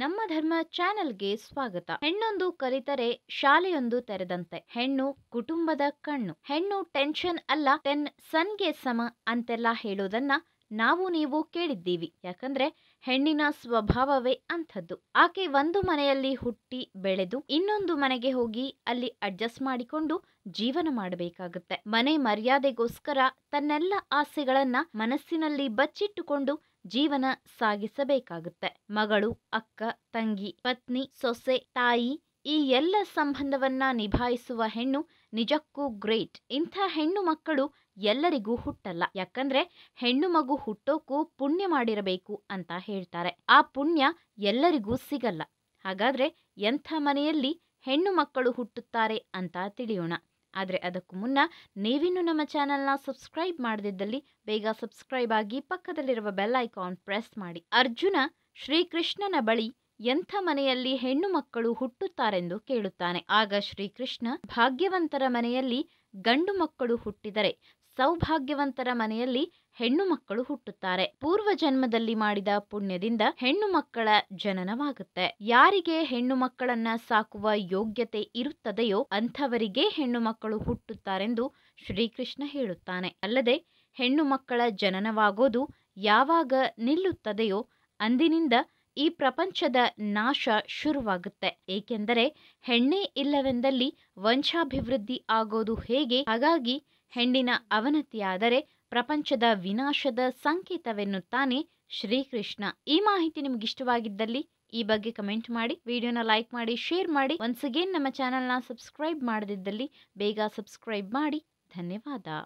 ನಮ್ಮ ಧರ್ಮ ಚಾನೆಲ್ಗೆ ಸ್ವಾಗತ ಹೆಣ್ಣೊಂದು ಕಲಿತರೆ ಶಾಲೆಯೊಂದು ತೆರೆದಂತೆ ಹೆಣ್ಣು ಕುಟುಂಬದ ಕಣ್ಣು ಹೆಣ್ಣು ಟೆನ್ಷನ್ ಅಲ್ಲ ಟೆನ್ ಸನ್ಗೆ ಸಮ ಅಂತೆಲ್ಲ ಹೇಳೋದನ್ನ ನಾವು ನೀವು ಕೇಳಿದ್ದೀವಿ ಯಾಕಂದ್ರೆ ಹೆಣ್ಣಿನ ಸ್ವಭಾವವೇ ಅಂಥದ್ದು ಆಕೆ ಒಂದು ಮನೆಯಲ್ಲಿ ಹುಟ್ಟಿ ಬೆಳೆದು ಇನ್ನೊಂದು ಮನೆಗೆ ಹೋಗಿ ಅಲ್ಲಿ ಅಡ್ಜಸ್ಟ್ ಮಾಡಿಕೊಂಡು ಜೀವನ ಮಾಡಬೇಕಾಗುತ್ತೆ ಮನೆ ಮರ್ಯಾದೆಗೋಸ್ಕರ ತನ್ನೆಲ್ಲ ಆಸೆಗಳನ್ನ ಮನಸ್ಸಿನಲ್ಲಿ ಬಚ್ಚಿಟ್ಟುಕೊಂಡು ಜೀವನ ಸಾಗಿಸಬೇಕಾಗುತ್ತೆ ಮಗಳು ಅಕ್ಕ ತಂಗಿ ಪತ್ನಿ ಸೊಸೆ ತಾಯಿ ಈ ಎಲ್ಲ ಸಂಬಂಧವನ್ನ ನಿಭಾಯಿಸುವ ಹೆಣ್ಣು ನಿಜಕ್ಕೂ ಗ್ರೇಟ್ ಇಂಥ ಹೆಣ್ಣು ಮಕ್ಕಳು ಎಲ್ಲರಿಗೂ ಹುಟ್ಟಲ್ಲ ಯಾಕಂದ್ರೆ ಹೆಣ್ಣು ಮಗು ಹುಟ್ಟೋಕ್ಕೂ ಪುಣ್ಯ ಮಾಡಿರಬೇಕು ಅಂತ ಹೇಳ್ತಾರೆ ಆ ಪುಣ್ಯ ಎಲ್ಲರಿಗೂ ಸಿಗಲ್ಲ ಹಾಗಾದ್ರೆ ಎಂಥ ಮನೆಯಲ್ಲಿ ಹೆಣ್ಣು ಮಕ್ಕಳು ಹುಟ್ಟುತ್ತಾರೆ ಅಂತ ತಿಳಿಯೋಣ ಆದರೆ ಅದಕ್ಕೂ ಮುನ್ನ ನೀವಿನ್ನೂ ನಮ್ಮ ಚಾನೆಲ್ನ ಸಬ್ಸ್ಕ್ರೈಬ್ ಮಾಡದಿದ್ದಲ್ಲಿ ಬೇಗ ಸಬ್ಸ್ಕ್ರೈಬ್ ಆಗಿ ಪಕ್ಕದಲ್ಲಿರುವ ಬೆಲ್ ಐಕಾನ್ ಪ್ರೆಸ್ ಮಾಡಿ ಅರ್ಜುನ ಶ್ರೀಕೃಷ್ಣನ ಬಳಿ ಎಂಥ ಮನೆಯಲ್ಲಿ ಹೆಣ್ಣು ಮಕ್ಕಳು ಹುಟ್ಟುತ್ತಾರೆಂದು ಕೇಳುತ್ತಾನೆ ಆಗ ಶ್ರೀಕೃಷ್ಣ ಭಾಗ್ಯವಂತರ ಮನೆಯಲ್ಲಿ ಗಂಡು ಮಕ್ಕಳು ಹುಟ್ಟಿದರೆ ಸೌಭಾಗ್ಯವಂತರ ಮನೆಯಲ್ಲಿ ಹೆಣ್ಣು ಮಕ್ಕಳು ಹುಟ್ಟುತ್ತಾರೆ ಪೂರ್ವ ಜನ್ಮದಲ್ಲಿ ಮಾಡಿದ ಪುಣ್ಯದಿಂದ ಹೆಣ್ಣು ಮಕ್ಕಳ ಜನನವಾಗುತ್ತೆ ಯಾರಿಗೆ ಹೆಣ್ಣು ಮಕ್ಕಳನ್ನ ಸಾಕುವ ಯೋಗ್ಯತೆ ಇರುತ್ತದೆಯೋ ಅಂಥವರಿಗೆ ಹೆಣ್ಣು ಮಕ್ಕಳು ಹುಟ್ಟುತ್ತಾರೆಂದು ಶ್ರೀಕೃಷ್ಣ ಹೇಳುತ್ತಾನೆ ಅಲ್ಲದೆ ಹೆಣ್ಣು ಮಕ್ಕಳ ಜನನವಾಗೋದು ಯಾವಾಗ ನಿಲ್ಲುತ್ತದೆಯೋ ಅಂದಿನಿಂದ ಈ ಪ್ರಪಂಚದ ನಾಶ ಶುರುವಾಗುತ್ತೆ ಏಕೆಂದರೆ ಹೆಣ್ಣೇ ಇಲ್ಲವೆಂದಲ್ಲಿ ವಂಶಾಭಿವೃದ್ಧಿ ಆಗೋದು ಹೇಗೆ ಹಾಗಾಗಿ ಹೆಣ್ಣಿನ ಅವನತಿಯಾದರೆ ಪ್ರಪಂಚದ ವಿನಾಶದ ಸಂಕೇತವೆನ್ನುತ್ತಾನೆ ಶ್ರೀಕೃಷ್ಣ ಈ ಮಾಹಿತಿ ನಿಮಗಿಷ್ಟವಾಗಿದ್ದಲ್ಲಿ ಈ ಬಗ್ಗೆ ಕಮೆಂಟ್ ಮಾಡಿ ವಿಡಿಯೋನ ಲೈಕ್ ಮಾಡಿ ಶೇರ್ ಮಾಡಿ ಒನ್ಸ್ ಅಗೇನ್ ನಮ್ಮ ಚಾನಲ್ನ ಸಬ್ಸ್ಕ್ರೈಬ್ ಮಾಡದಿದ್ದಲ್ಲಿ ಬೇಗ ಸಬ್ಸ್ಕ್ರೈಬ್ ಮಾಡಿ ಧನ್ಯವಾದ